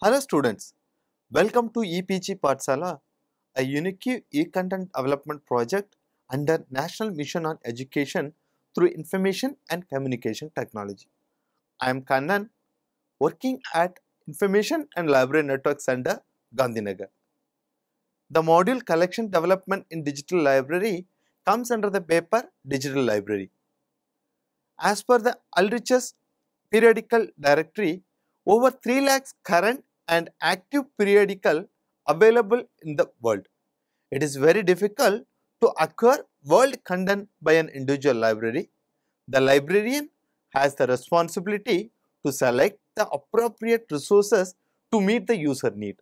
Hello students, welcome to EPG Patsala, a unique e-content development project under National Mission on Education through Information and Communication Technology. I am Kannan, working at Information and Library Network Center, Gandhinagar. The module Collection Development in Digital Library comes under the paper Digital Library. As per the Ulrich's periodical directory, over 3 lakhs current and active periodical available in the world. It is very difficult to acquire world content by an individual library. The librarian has the responsibility to select the appropriate resources to meet the user need.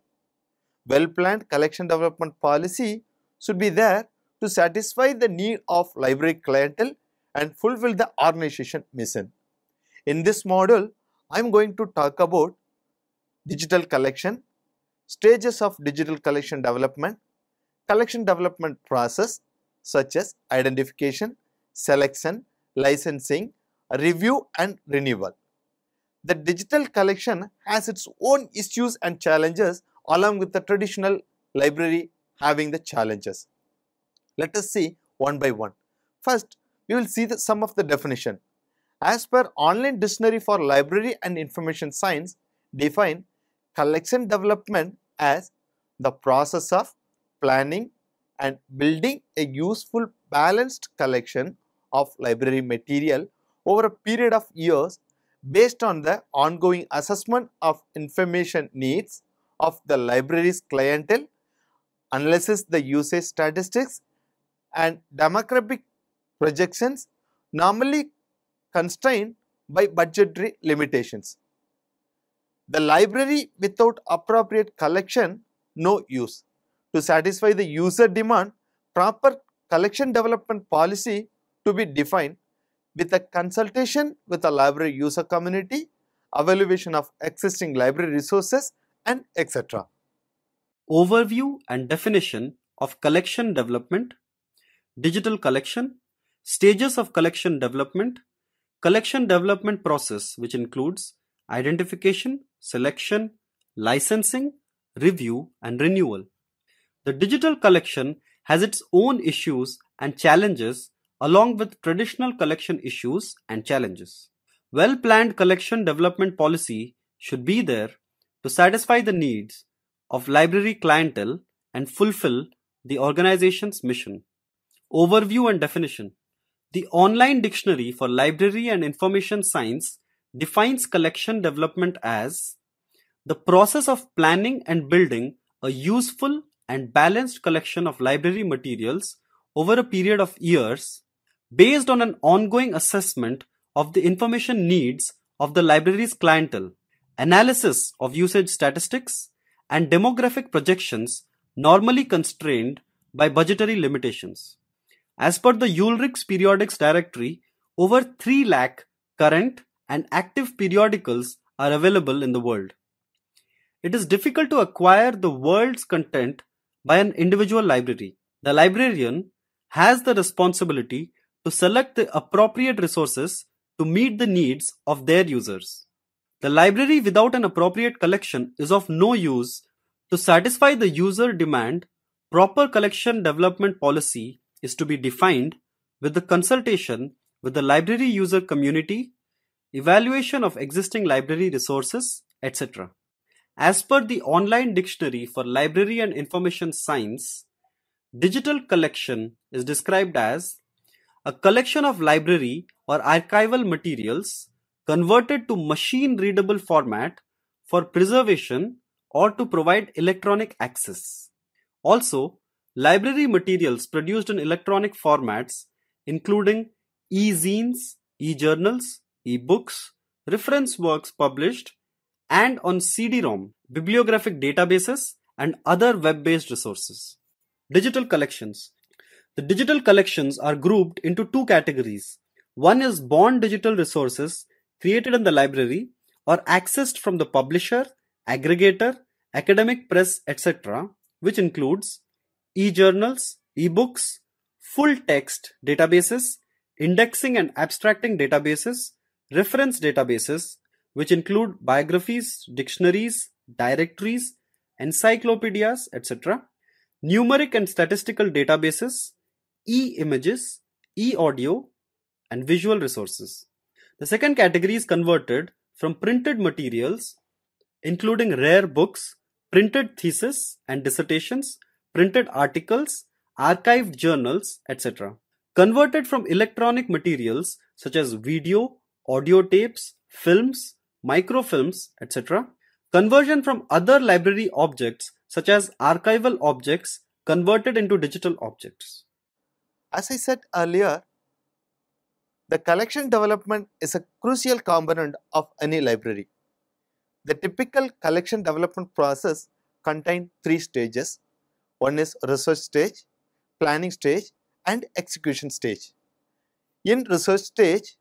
Well-planned collection development policy should be there to satisfy the need of library clientele and fulfill the organization mission. In this model, I am going to talk about digital collection, stages of digital collection development, collection development process such as identification, selection, licensing, review and renewal. The digital collection has its own issues and challenges along with the traditional library having the challenges. Let us see one by one. First, we will see the, some of the definition. As per online dictionary for library and information science, define collection development as the process of planning and building a useful balanced collection of library material over a period of years based on the ongoing assessment of information needs of the library's clientele, analysis the usage statistics and demographic projections normally constrained by budgetary limitations. The library without appropriate collection, no use. To satisfy the user demand, proper collection development policy to be defined with a consultation with the library user community, evaluation of existing library resources and etc. Overview and definition of collection development, digital collection, stages of collection development, collection development process which includes identification, selection, licensing, review, and renewal. The digital collection has its own issues and challenges along with traditional collection issues and challenges. Well planned collection development policy should be there to satisfy the needs of library clientele and fulfill the organization's mission. Overview and definition The online dictionary for library and information science defines collection development as the process of planning and building a useful and balanced collection of library materials over a period of years based on an ongoing assessment of the information needs of the library's clientele, analysis of usage statistics, and demographic projections normally constrained by budgetary limitations. As per the Ulrichs Periodics Directory, over 3 lakh current and active periodicals are available in the world. It is difficult to acquire the world's content by an individual library. The librarian has the responsibility to select the appropriate resources to meet the needs of their users. The library without an appropriate collection is of no use to satisfy the user demand. Proper collection development policy is to be defined with the consultation with the library user community evaluation of existing library resources, etc. As per the online dictionary for library and information science, digital collection is described as a collection of library or archival materials converted to machine readable format for preservation or to provide electronic access. Also, library materials produced in electronic formats, including e zines, e journals, ebooks, reference works published, and on CD-ROM, bibliographic databases, and other web-based resources. Digital collections. The digital collections are grouped into two categories. One is born digital resources created in the library or accessed from the publisher, aggregator, academic press, etc., which includes e-journals, e-books, full text databases, indexing and abstracting databases, Reference databases, which include biographies, dictionaries, directories, encyclopedias, etc. Numeric and statistical databases, e-images, e-audio, and visual resources. The second category is converted from printed materials, including rare books, printed theses and dissertations, printed articles, archived journals, etc. Converted from electronic materials such as video, audio tapes, films, microfilms, etc. Conversion from other library objects such as archival objects converted into digital objects. As I said earlier, the collection development is a crucial component of any library. The typical collection development process contains three stages. One is research stage, planning stage and execution stage. In research stage,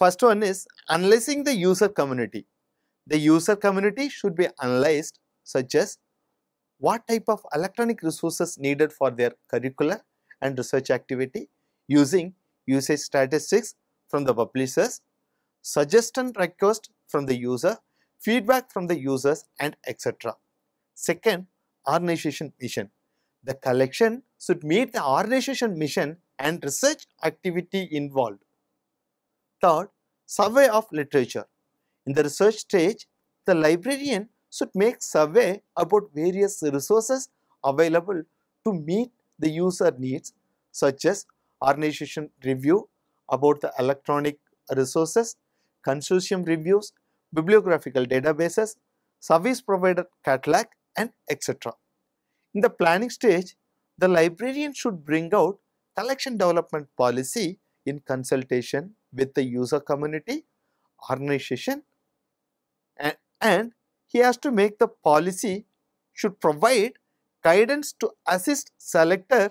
First one is analyzing the user community. The user community should be analyzed such as what type of electronic resources needed for their curricula and research activity using usage statistics from the publishers, suggestion request from the user, feedback from the users and etc. Second, organization mission. The collection should meet the organization mission and research activity involved. Third, survey of literature. In the research stage, the librarian should make survey about various resources available to meet the user needs such as organization review about the electronic resources, consortium reviews, bibliographical databases, service provider catalog and etc. In the planning stage, the librarian should bring out collection development policy in consultation with the user community, organization and, and he has to make the policy should provide guidance to assist selector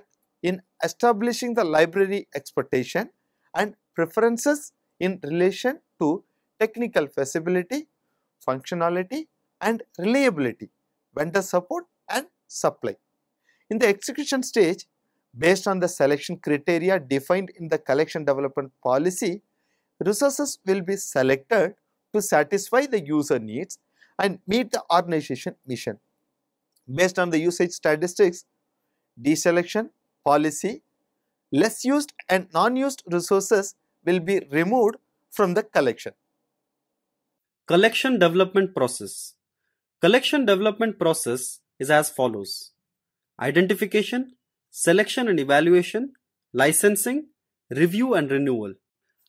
in establishing the library expectation and preferences in relation to technical feasibility, functionality and reliability, vendor support and supply. In the execution stage, Based on the selection criteria defined in the collection development policy, resources will be selected to satisfy the user needs and meet the organization mission. Based on the usage statistics, deselection, policy, less used and non-used resources will be removed from the collection. Collection development process. Collection development process is as follows. Identification selection and evaluation, licensing, review and renewal.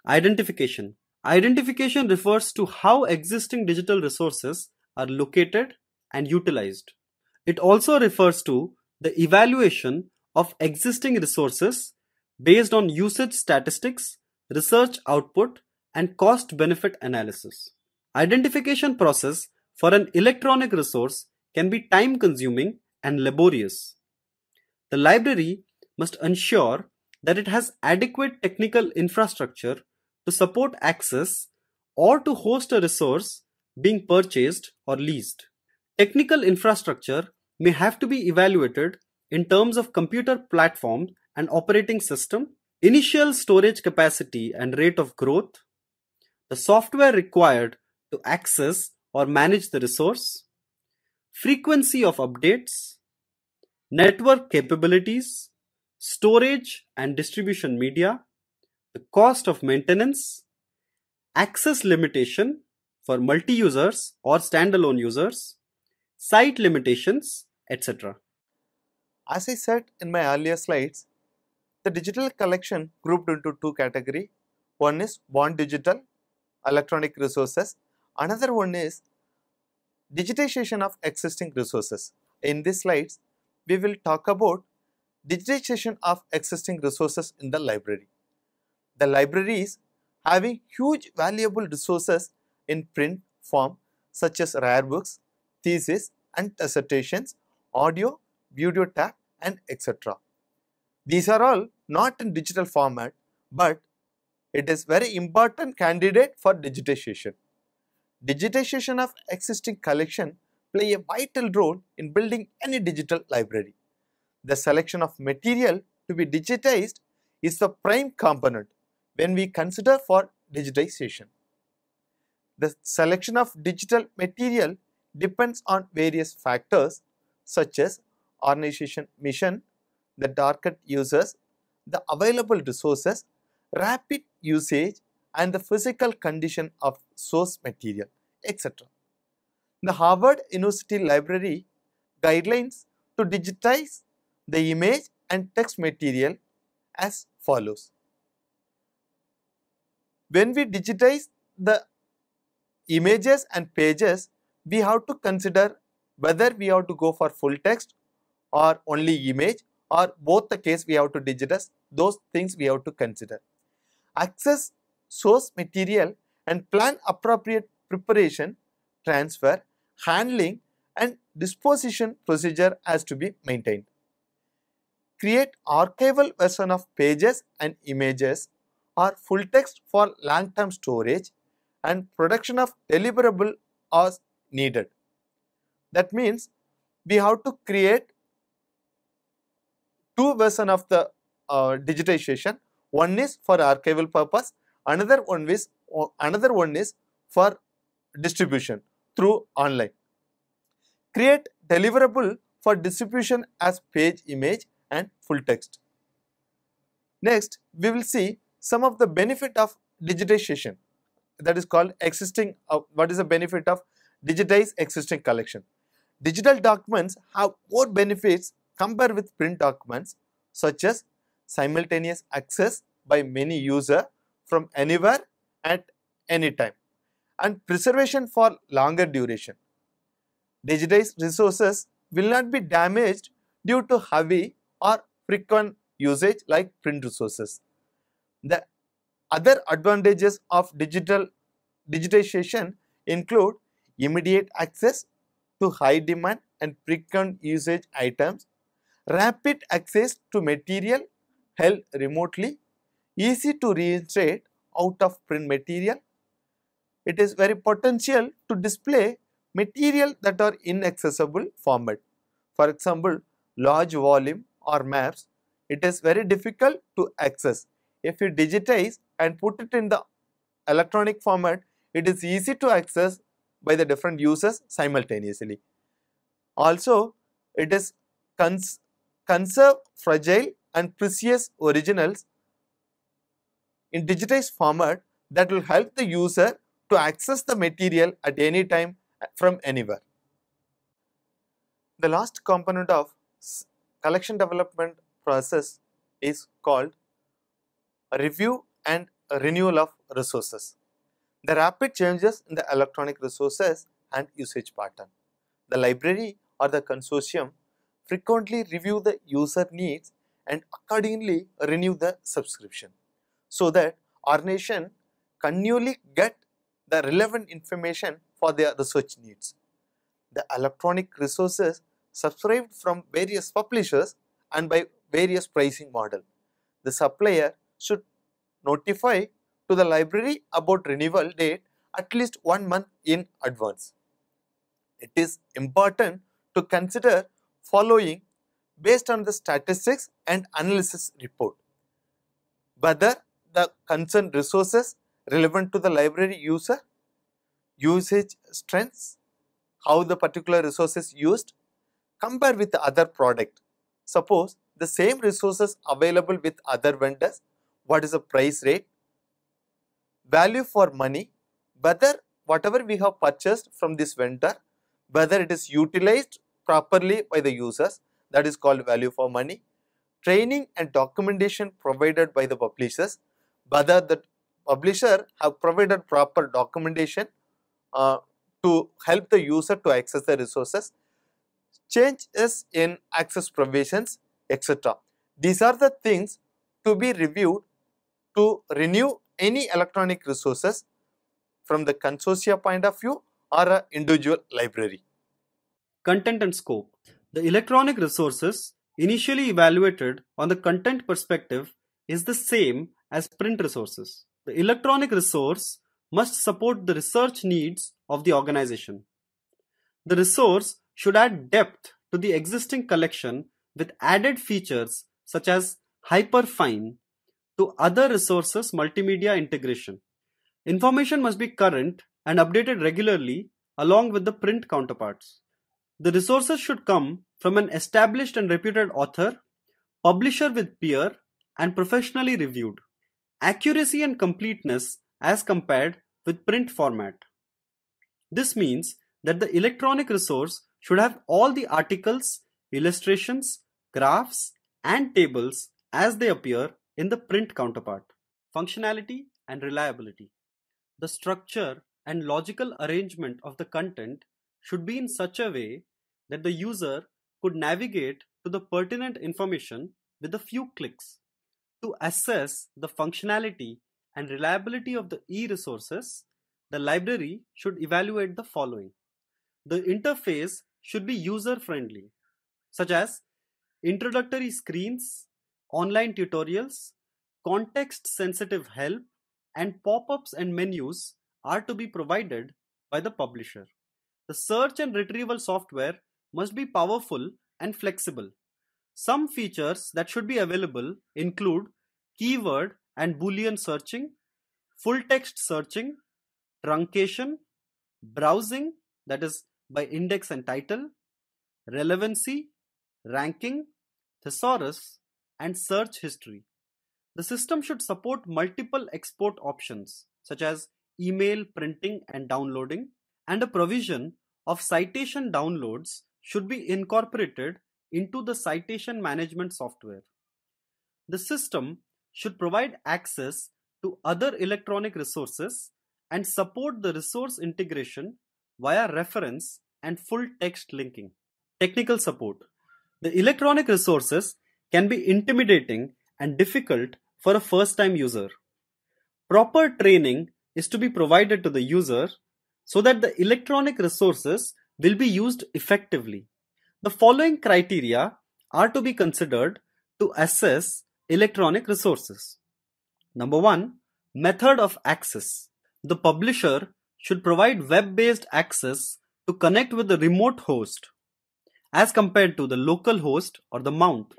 Identification. Identification refers to how existing digital resources are located and utilized. It also refers to the evaluation of existing resources based on usage statistics, research output, and cost benefit analysis. Identification process for an electronic resource can be time consuming and laborious. The library must ensure that it has adequate technical infrastructure to support access or to host a resource being purchased or leased. Technical infrastructure may have to be evaluated in terms of computer platform and operating system, initial storage capacity and rate of growth, the software required to access or manage the resource, frequency of updates, network capabilities, storage and distribution media, the cost of maintenance, access limitation for multi-users or standalone users, site limitations, etc. As I said in my earlier slides, the digital collection grouped into two categories. One is born digital, electronic resources. Another one is digitization of existing resources. In these slides, we will talk about digitization of existing resources in the library. The library is having huge valuable resources in print form such as rare books, theses and dissertations, audio, video tape and etc. These are all not in digital format but it is very important candidate for digitization. Digitization of existing collection play a vital role in building any digital library. The selection of material to be digitized is the prime component when we consider for digitization. The selection of digital material depends on various factors such as organization mission, the target users, the available resources, rapid usage and the physical condition of source material, etc the Harvard University Library guidelines to digitize the image and text material as follows. When we digitize the images and pages, we have to consider whether we have to go for full text or only image or both the case we have to digitize, those things we have to consider. Access source material and plan appropriate preparation, transfer handling and disposition procedure has to be maintained. Create archival version of pages and images or full text for long-term storage and production of deliverable as needed. That means we have to create two versions of the uh, digitization. One is for archival purpose, another one is another one is for distribution through online. Create deliverable for distribution as page image and full text. Next, we will see some of the benefit of digitization that is called existing, uh, what is the benefit of digitize existing collection. Digital documents have more benefits compared with print documents such as simultaneous access by many user from anywhere at any time and preservation for longer duration. Digitized resources will not be damaged due to heavy or frequent usage like print resources. The other advantages of digital digitization include immediate access to high demand and frequent usage items, rapid access to material held remotely, easy to reinstate out of print material, it is very potential to display material that are inaccessible format. For example, large volume or maps, it is very difficult to access. If you digitize and put it in the electronic format, it is easy to access by the different users simultaneously. Also, it is cons conserve fragile and precious originals in digitized format that will help the user to access the material at any time uh, from anywhere. The last component of collection development process is called review and renewal of resources. The rapid changes in the electronic resources and usage pattern. The library or the consortium frequently review the user needs and accordingly renew the subscription so that our nation continually get the relevant information for their research needs. The electronic resources subscribed from various publishers and by various pricing model. The supplier should notify to the library about renewal date at least one month in advance. It is important to consider following based on the statistics and analysis report. Whether the concerned resources relevant to the library user, usage strengths, how the particular resource is used, compare with other product. Suppose the same resources available with other vendors, what is the price rate, value for money, whether whatever we have purchased from this vendor, whether it is utilized properly by the users, that is called value for money, training and documentation provided by the publishers, whether the publisher have provided proper documentation uh, to help the user to access the resources, changes in access provisions, etc. These are the things to be reviewed to renew any electronic resources from the consortia point of view or an individual library. Content and scope. The electronic resources initially evaluated on the content perspective is the same as print resources the electronic resource must support the research needs of the organization. The resource should add depth to the existing collection with added features such as hyperfine to other resources multimedia integration. Information must be current and updated regularly along with the print counterparts. The resources should come from an established and reputed author, publisher with peer, and professionally reviewed accuracy and completeness as compared with print format. This means that the electronic resource should have all the articles, illustrations, graphs, and tables as they appear in the print counterpart. Functionality and reliability. The structure and logical arrangement of the content should be in such a way that the user could navigate to the pertinent information with a few clicks to assess the functionality and reliability of the e-resources, the library should evaluate the following. The interface should be user-friendly, such as introductory screens, online tutorials, context-sensitive help, and pop-ups and menus are to be provided by the publisher. The search and retrieval software must be powerful and flexible. Some features that should be available include keyword and boolean searching, full text searching, truncation, browsing that is by index and title, relevancy, ranking, thesaurus, and search history. The system should support multiple export options such as email, printing, and downloading, and a provision of citation downloads should be incorporated into the citation management software. The system should provide access to other electronic resources and support the resource integration via reference and full text linking. Technical support. The electronic resources can be intimidating and difficult for a first time user. Proper training is to be provided to the user so that the electronic resources will be used effectively. The following criteria are to be considered to assess electronic resources. Number one, method of access. The publisher should provide web based access to connect with the remote host as compared to the local host or the mount.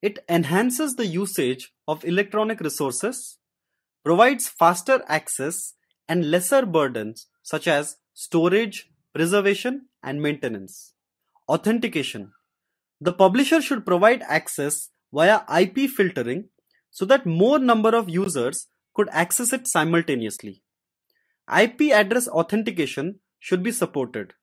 It enhances the usage of electronic resources, provides faster access and lesser burdens such as storage, preservation, and maintenance authentication. The publisher should provide access via IP filtering so that more number of users could access it simultaneously. IP address authentication should be supported.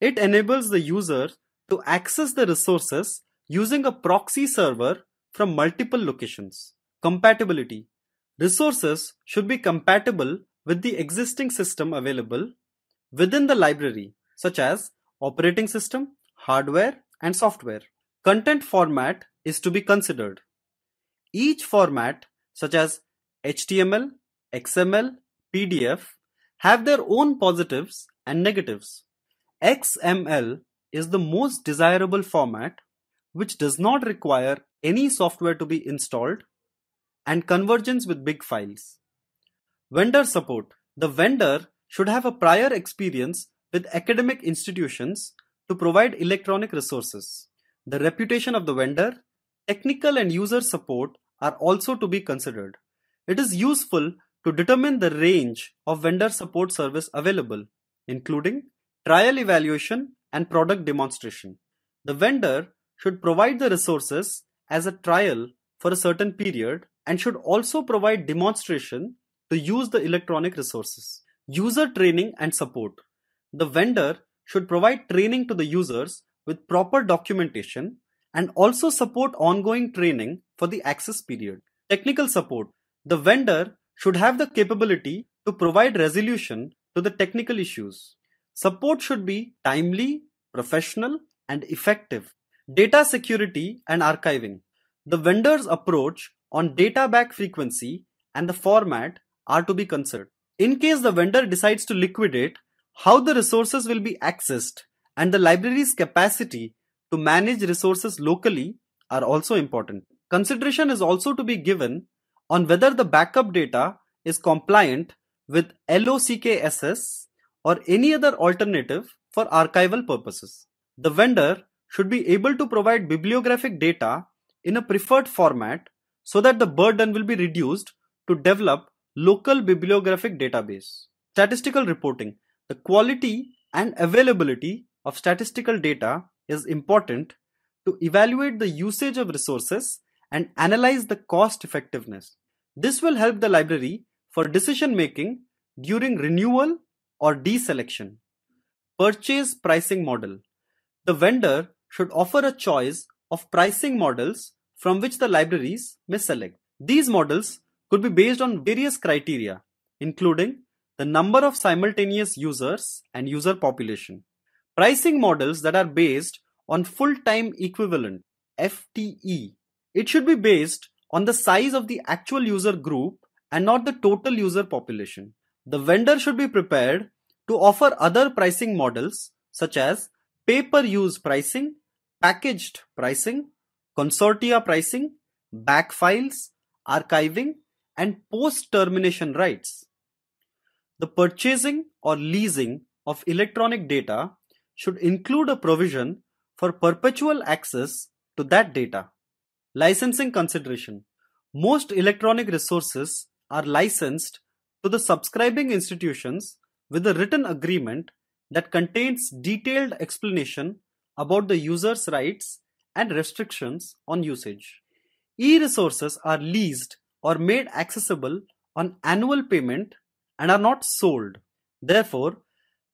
It enables the user to access the resources using a proxy server from multiple locations. Compatibility Resources should be compatible with the existing system available within the library, such as operating system, hardware and software. Content format is to be considered. Each format such as HTML, XML, PDF have their own positives and negatives. XML is the most desirable format which does not require any software to be installed and convergence with big files. Vendor support. The vendor should have a prior experience with academic institutions to provide electronic resources. The reputation of the vendor, technical and user support are also to be considered. It is useful to determine the range of vendor support service available, including trial evaluation and product demonstration. The vendor should provide the resources as a trial for a certain period and should also provide demonstration to use the electronic resources. User training and support. The vendor should provide training to the users with proper documentation and also support ongoing training for the access period. Technical support. The vendor should have the capability to provide resolution to the technical issues. Support should be timely, professional, and effective. Data security and archiving. The vendor's approach on data back frequency and the format are to be considered. In case the vendor decides to liquidate how the resources will be accessed and the library's capacity to manage resources locally are also important. Consideration is also to be given on whether the backup data is compliant with LOCKSS or any other alternative for archival purposes. The vendor should be able to provide bibliographic data in a preferred format so that the burden will be reduced to develop local bibliographic database. Statistical reporting the quality and availability of statistical data is important to evaluate the usage of resources and analyze the cost effectiveness. This will help the library for decision making during renewal or deselection. Purchase pricing model. The vendor should offer a choice of pricing models from which the libraries may select. These models could be based on various criteria, including the number of simultaneous users and user population. Pricing models that are based on full-time equivalent FTE. It should be based on the size of the actual user group and not the total user population. The vendor should be prepared to offer other pricing models such as pay per use pricing, packaged pricing, consortia pricing, back files, archiving, and post termination rights. The purchasing or leasing of electronic data should include a provision for perpetual access to that data. Licensing consideration. Most electronic resources are licensed to the subscribing institutions with a written agreement that contains detailed explanation about the user's rights and restrictions on usage. E resources are leased or made accessible on annual payment and are not sold. Therefore,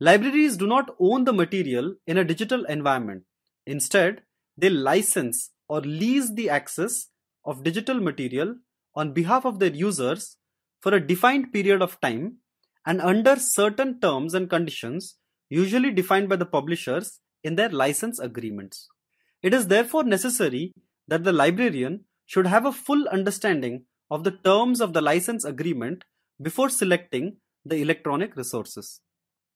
libraries do not own the material in a digital environment. Instead, they license or lease the access of digital material on behalf of their users for a defined period of time and under certain terms and conditions usually defined by the publishers in their license agreements. It is therefore necessary that the librarian should have a full understanding of the terms of the license agreement before selecting the electronic resources.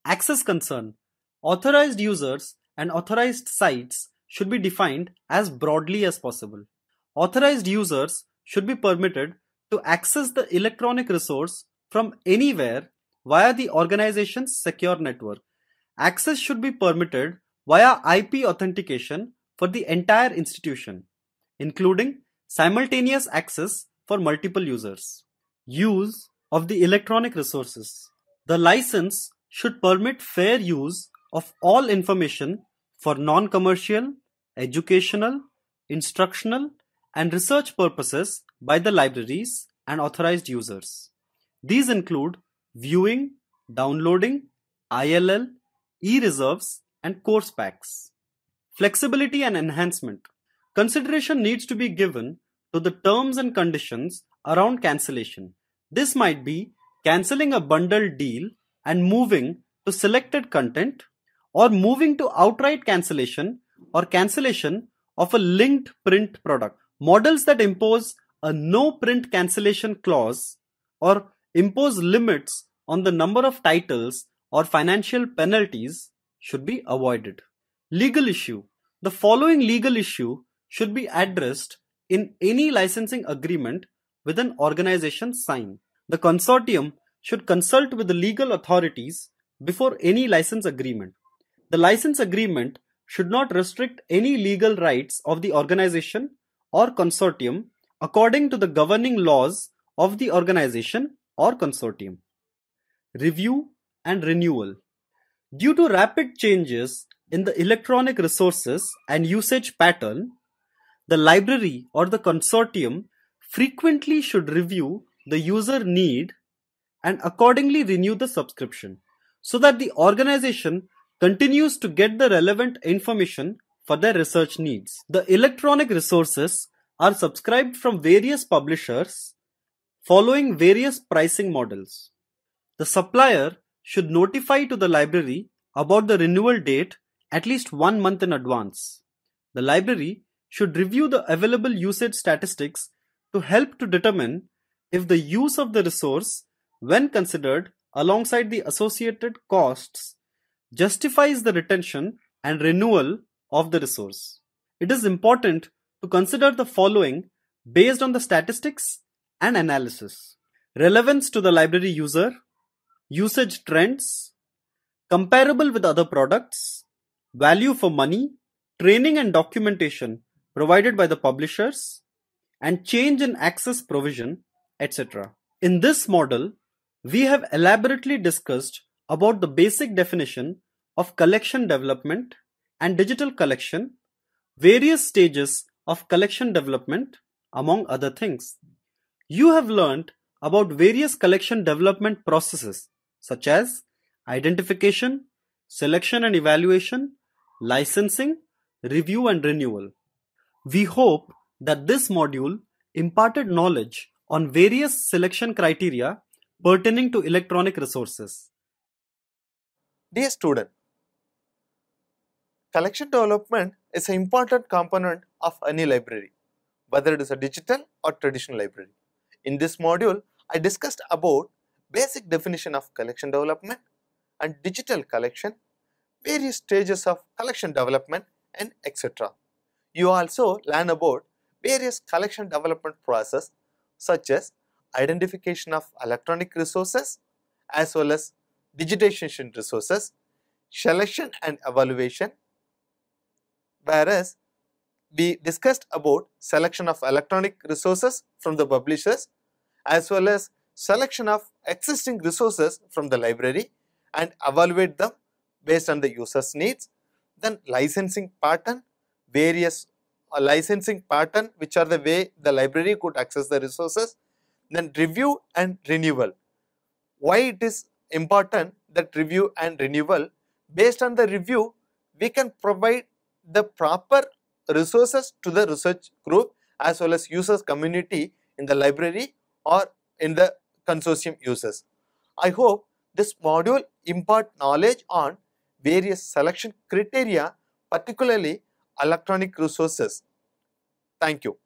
Access concern. Authorized users and authorized sites should be defined as broadly as possible. Authorized users should be permitted to access the electronic resource from anywhere via the organization's secure network. Access should be permitted via IP authentication for the entire institution, including simultaneous access for multiple users. Use of the electronic resources. The license should permit fair use of all information for non commercial, educational, instructional, and research purposes by the libraries and authorized users. These include viewing, downloading, ILL, e reserves, and course packs. Flexibility and enhancement. Consideration needs to be given to the terms and conditions around cancellation. This might be cancelling a bundled deal and moving to selected content or moving to outright cancellation or cancellation of a linked print product. Models that impose a no print cancellation clause or impose limits on the number of titles or financial penalties should be avoided. Legal issue. The following legal issue should be addressed in any licensing agreement with an organization sign. The consortium should consult with the legal authorities before any license agreement. The license agreement should not restrict any legal rights of the organization or consortium according to the governing laws of the organization or consortium. Review and renewal. Due to rapid changes in the electronic resources and usage pattern, the library or the consortium frequently should review the user need and accordingly renew the subscription so that the organization continues to get the relevant information for their research needs. The electronic resources are subscribed from various publishers following various pricing models. The supplier should notify to the library about the renewal date at least one month in advance. The library should review the available usage statistics to help to determine if the use of the resource, when considered alongside the associated costs, justifies the retention and renewal of the resource. It is important to consider the following based on the statistics and analysis relevance to the library user, usage trends, comparable with other products, value for money, training and documentation provided by the publishers, and change in access provision, etc. In this model, we have elaborately discussed about the basic definition of collection development and digital collection, various stages of collection development, among other things. You have learned about various collection development processes such as identification, selection and evaluation, licensing, review and renewal. We hope that this module imparted knowledge on various selection criteria pertaining to electronic resources. Dear student, collection development is an important component of any library, whether it is a digital or traditional library. In this module, I discussed about basic definition of collection development and digital collection, various stages of collection development and etc. You also learn about various collection development process such as identification of electronic resources as well as digitization resources, selection and evaluation. Whereas we discussed about selection of electronic resources from the publishers as well as selection of existing resources from the library and evaluate them based on the user's needs. Then licensing pattern, various a licensing pattern which are the way the library could access the resources. Then review and renewal. Why it is important that review and renewal? Based on the review, we can provide the proper resources to the research group as well as users community in the library or in the consortium users. I hope this module impart knowledge on various selection criteria particularly electronic resources. Thank you.